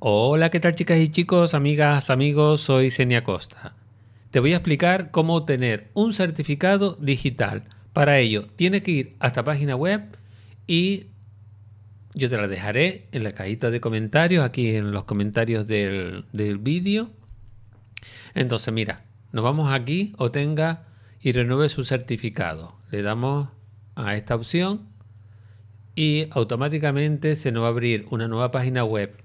Hola, ¿qué tal chicas y chicos, amigas, amigos? Soy Senia Costa. Te voy a explicar cómo obtener un certificado digital. Para ello, tienes que ir a esta página web y yo te la dejaré en la cajita de comentarios, aquí en los comentarios del, del vídeo. Entonces, mira, nos vamos aquí, obtenga y renueve su certificado. Le damos a esta opción y automáticamente se nos va a abrir una nueva página web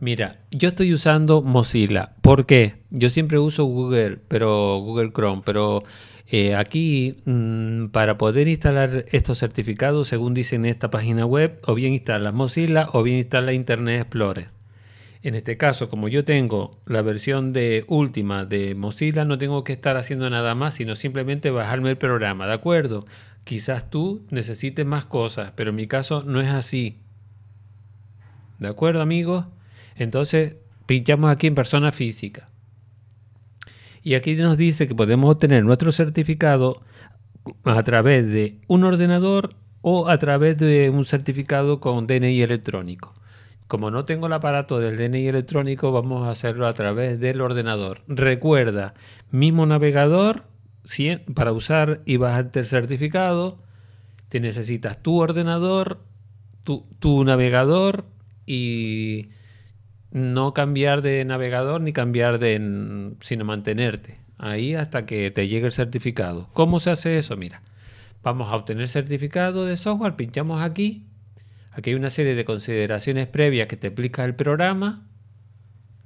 Mira, yo estoy usando Mozilla. ¿Por qué? Yo siempre uso Google, pero Google Chrome, pero eh, aquí mm, para poder instalar estos certificados, según dicen en esta página web, o bien instala Mozilla o bien instalar Internet Explorer. En este caso, como yo tengo la versión de última de Mozilla, no tengo que estar haciendo nada más, sino simplemente bajarme el programa, ¿de acuerdo? Quizás tú necesites más cosas, pero en mi caso no es así. ¿De acuerdo, amigos? Entonces, pinchamos aquí en persona física. Y aquí nos dice que podemos obtener nuestro certificado a través de un ordenador o a través de un certificado con DNI electrónico. Como no tengo el aparato del DNI electrónico, vamos a hacerlo a través del ordenador. Recuerda, mismo navegador, para usar y bajarte el certificado, te necesitas tu ordenador, tu, tu navegador y no cambiar de navegador ni cambiar de... sino mantenerte ahí hasta que te llegue el certificado. ¿Cómo se hace eso? Mira, vamos a obtener certificado de software, pinchamos aquí. Aquí hay una serie de consideraciones previas que te explica el programa.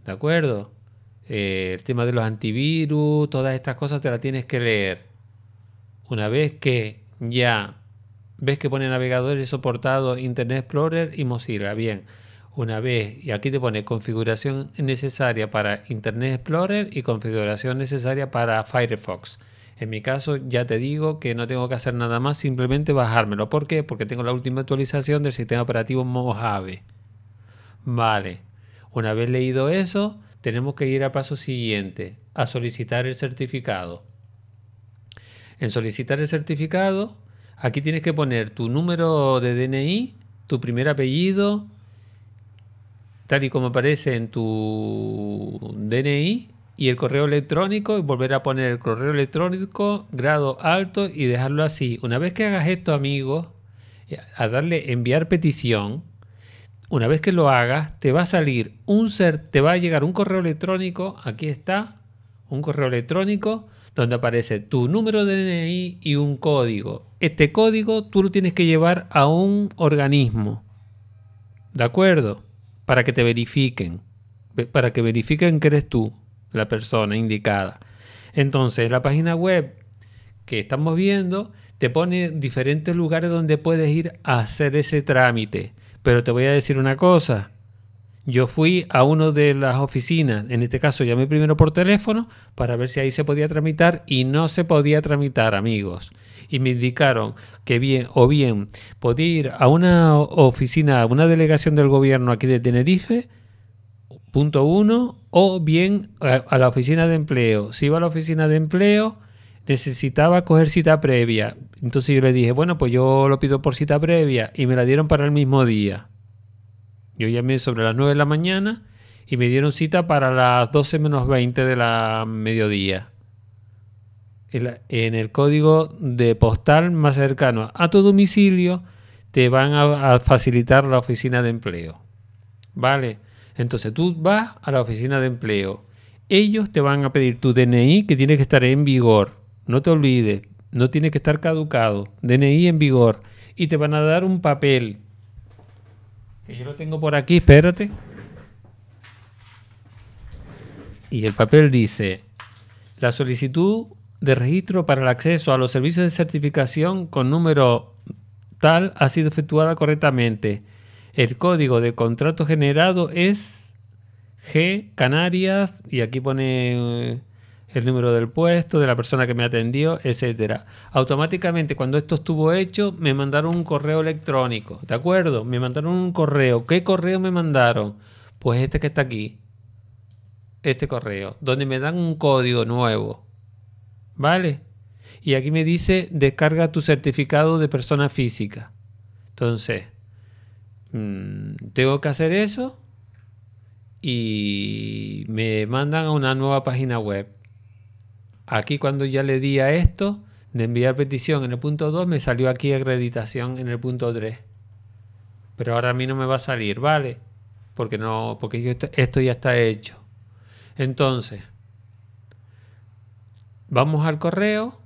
¿De acuerdo? Eh, el tema de los antivirus, todas estas cosas te las tienes que leer. Una vez que ya ves que pone navegadores soportados Internet Explorer y Mozilla, bien una vez, y aquí te pone configuración necesaria para Internet Explorer y configuración necesaria para Firefox. En mi caso ya te digo que no tengo que hacer nada más, simplemente bajármelo. ¿Por qué? Porque tengo la última actualización del sistema operativo Mojave. Vale, una vez leído eso, tenemos que ir al paso siguiente, a solicitar el certificado. En solicitar el certificado, aquí tienes que poner tu número de DNI, tu primer apellido, tal y como aparece en tu DNI y el correo electrónico y volver a poner el correo electrónico grado alto y dejarlo así. Una vez que hagas esto, amigo, a darle enviar petición, una vez que lo hagas, te va a salir un ser, te va a llegar un correo electrónico, aquí está, un correo electrónico donde aparece tu número de DNI y un código. Este código tú lo tienes que llevar a un organismo. ¿De acuerdo? para que te verifiquen, para que verifiquen que eres tú la persona indicada. Entonces, la página web que estamos viendo te pone diferentes lugares donde puedes ir a hacer ese trámite. Pero te voy a decir una cosa, yo fui a una de las oficinas, en este caso llamé primero por teléfono para ver si ahí se podía tramitar y no se podía tramitar, amigos. Y me indicaron que bien, o bien podía ir a una oficina, a una delegación del gobierno aquí de Tenerife, punto uno, o bien eh, a, la oficina de empleo. Si iba a la oficina de empleo, necesitaba coger cita previa. Entonces yo le dije, bueno, pues yo lo pido por cita previa y me la dieron para el mismo día. Yo llamé sobre las 9 de la mañana y me dieron cita para las 12 menos 20 de la mediodía. En el código de postal más cercano a tu domicilio te van a, facilitar la oficina de empleo. ¿Vale? Entonces tú vas a la oficina de empleo. Ellos te van a pedir tu DNI que tiene que estar en vigor. No te olvides, no tiene que estar caducado. DNI en vigor. Y te van a dar un papel que yo lo tengo por aquí, espérate. Y el papel dice, la solicitud de registro para el acceso a los servicios de certificación con número tal ha sido efectuada correctamente. El código de contrato generado es G Canarias y aquí pone eh, el número del puesto, de la persona que me atendió, etcétera. Automáticamente, cuando esto estuvo hecho, me mandaron un correo electrónico. ¿De acuerdo? Me mandaron un correo. ¿Qué correo me mandaron? Pues este que está aquí. Este correo. Donde me dan un código nuevo. ¿Vale? Y aquí me dice descarga tu certificado de persona física. Entonces, mm, tengo que hacer eso y me mandan a una nueva página web Aquí cuando ya le di a esto, de enviar petición en el punto 2, me salió aquí acreditación en el punto 3. Pero ahora a mí no me va a salir, ¿vale? Porque, no, porque esto ya está hecho. Entonces, vamos al correo.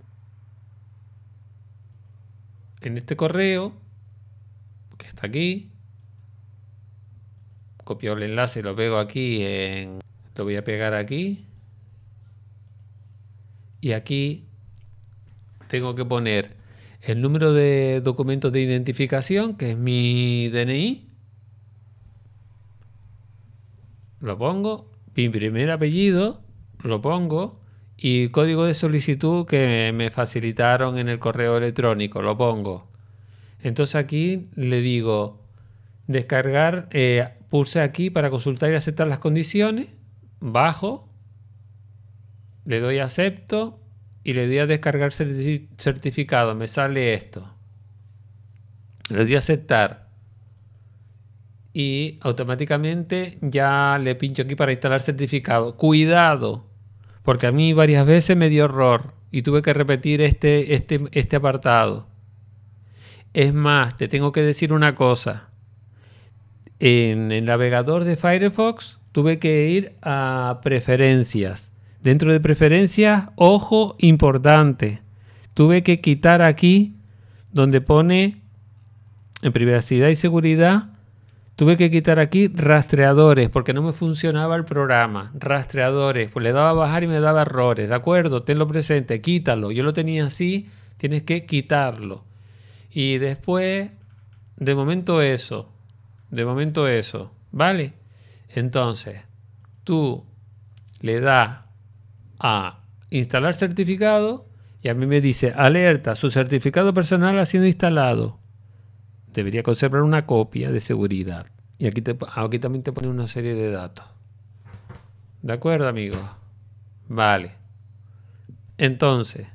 En este correo, que está aquí, copio el enlace, lo pego aquí, en, lo voy a pegar aquí y aquí tengo que poner el número de documentos de identificación, que es mi DNI. Lo pongo. Mi primer apellido, lo pongo. Y código de solicitud que me facilitaron en el correo electrónico, lo pongo. Entonces aquí le digo descargar, eh, pulse aquí para consultar y aceptar las condiciones, bajo, le doy acepto y le doy a descargar certificado. Me sale esto. Le doy a aceptar. Y automáticamente ya le pincho aquí para instalar certificado. Cuidado, porque a mí varias veces me dio error y tuve que repetir este, este, este apartado. Es más, te tengo que decir una cosa. En el navegador de Firefox tuve que ir a preferencias Dentro de preferencias, ojo importante. Tuve que quitar aquí donde pone en privacidad y seguridad. Tuve que quitar aquí rastreadores porque no me funcionaba el programa. Rastreadores, pues le daba a bajar y me daba errores. ¿De acuerdo? Tenlo presente, quítalo. Yo lo tenía así, tienes que quitarlo. Y después, de momento eso. De momento eso. ¿Vale? Entonces, tú le das a instalar certificado y a mí me dice, alerta, su certificado personal ha sido instalado. Debería conservar una copia de seguridad. Y aquí, te, aquí también te pone una serie de datos. ¿De acuerdo, amigo. Vale. Entonces,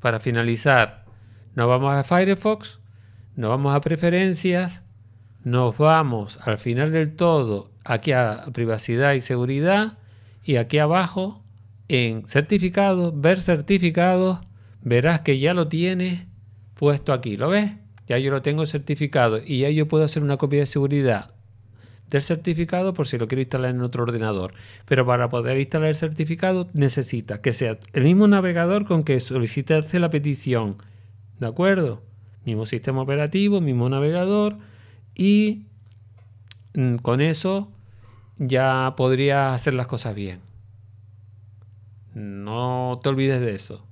para finalizar, nos vamos a Firefox, nos vamos a preferencias, nos vamos al final del todo, aquí a privacidad y seguridad, y aquí abajo en certificados, ver certificados, verás que ya lo tienes puesto aquí. ¿Lo ves? Ya yo lo tengo certificado y ya yo puedo hacer una copia de seguridad del certificado por si lo quiero instalar en otro ordenador. Pero para poder instalar el certificado necesitas que sea el mismo navegador con que solicitaste la petición. ¿De acuerdo? Mismo sistema operativo, mismo navegador y mm, con eso ya podría hacer las cosas bien. No te olvides de eso.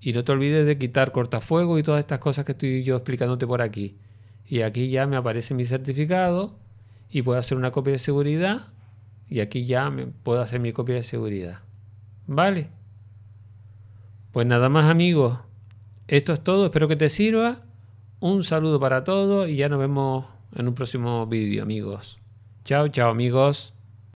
Y no te olvides de quitar cortafuego y todas estas cosas que estoy yo explicándote por aquí. Y aquí ya me aparece mi certificado y puedo hacer una copia de seguridad. Y aquí ya me puedo hacer mi copia de seguridad. ¿Vale? Pues nada más amigos. Esto es todo. Espero que te sirva. Un saludo para todos y ya nos vemos en un próximo vídeo amigos. Chao, chao amigos.